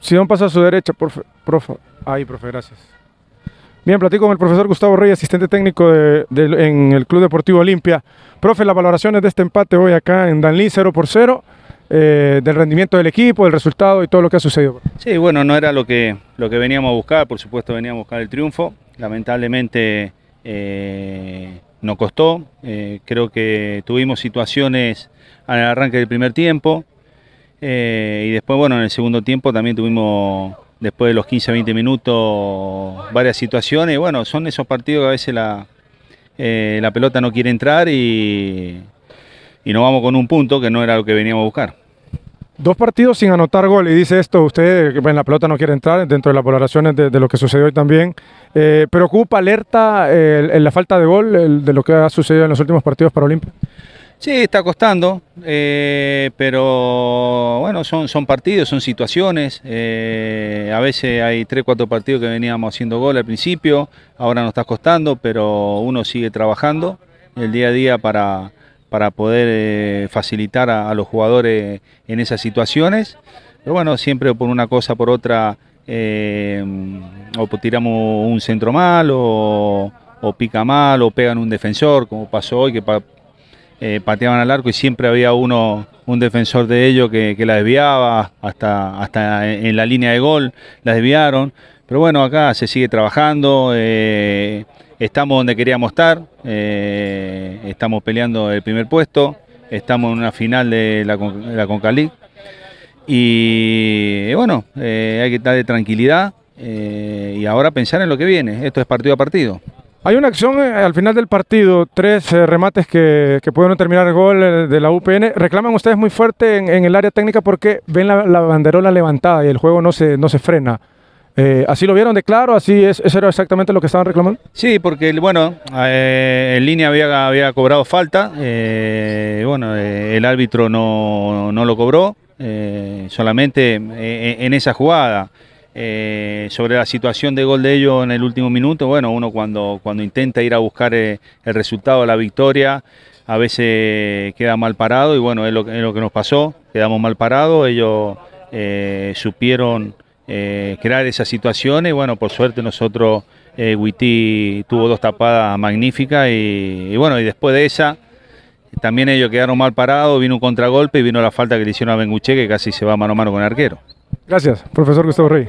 Sidón pasa a su derecha, profe. Ahí, profe, gracias. Bien, platico con el profesor Gustavo Rey, asistente técnico de, en el Club Deportivo Olimpia. Profe, las valoraciones de este empate hoy acá en Danlí 0 por 0, eh, del rendimiento del equipo, del resultado y todo lo que ha sucedido. Sí, bueno, no era lo que, lo que veníamos a buscar, por supuesto veníamos a buscar el triunfo. Lamentablemente eh, nos costó. Eh, creo que tuvimos situaciones al arranque del primer tiempo. Eh, y después, bueno, en el segundo tiempo también tuvimos, después de los 15-20 minutos, varias situaciones. bueno, son esos partidos que a veces eh, la, pelota no quiere entrar y, y nos vamos con un punto que no era lo que veníamos a buscar. Dos partidos sin anotar gol, y dice esto usted, en la pelota no quiere entrar, dentro de las valoraciones de, lo que sucedió hoy también. Eh, ¿Preocupa, alerta en la falta de gol de lo que ha sucedido en los últimos partidos para Olimpia? Sí, está costando, eh, pero bueno, son, son partidos, son situaciones. Eh, a veces hay tres, cuatro partidos que veníamos haciendo gol al principio, ahora nos está costando, pero uno sigue trabajando el día a día para, para poder eh, facilitar a, los jugadores eh, en esas situaciones. Pero bueno, siempre por una cosa, por otra, eh, o tiramos un centro mal, o, pica mal, o pegan un defensor, como pasó hoy, que pateaban al arco y siempre había uno, un defensor de ellos que, la desviaba, hasta, hasta en la línea de gol la desviaron. Pero bueno, acá se sigue trabajando, estamos donde queríamos estar, estamos peleando el primer puesto, estamos en una final de la, CONCALI Y eh, bueno, eh, hay que estar de tranquilidad eh, y ahora pensar en lo que viene. Esto es partido a partido. Hay una acción al final del partido, tres remates que, que pueden terminar el gol de la UPN. Reclaman ustedes muy fuerte en, el área técnica porque ven la, banderola levantada y el juego no no se frena. Eh, ¿Así lo vieron de claro? ¿Así es, ¿Eso era exactamente lo que estaban reclamando? Sí, porque bueno, eh, en línea había, había cobrado falta. Eh, bueno, el árbitro no, lo cobró. solamente en, esa jugada. sobre la situación de gol de ellos en el último minuto, bueno, uno cuando, cuando intenta ir a buscar el, resultado resultado, la victoria, a veces queda mal parado y bueno, lo, es lo que nos pasó. Quedamos mal parados, ellos supieron eh, crear esas situaciones. Bueno, por suerte nosotros, eh, tuvo dos tapadas magníficas y, bueno, y después de esa, también ellos quedaron mal parados, vino un contragolpe y vino la falta que le hicieron a Benguche que casi se va mano a mano con el arquero. Gracias, profesor Gustavo Rey.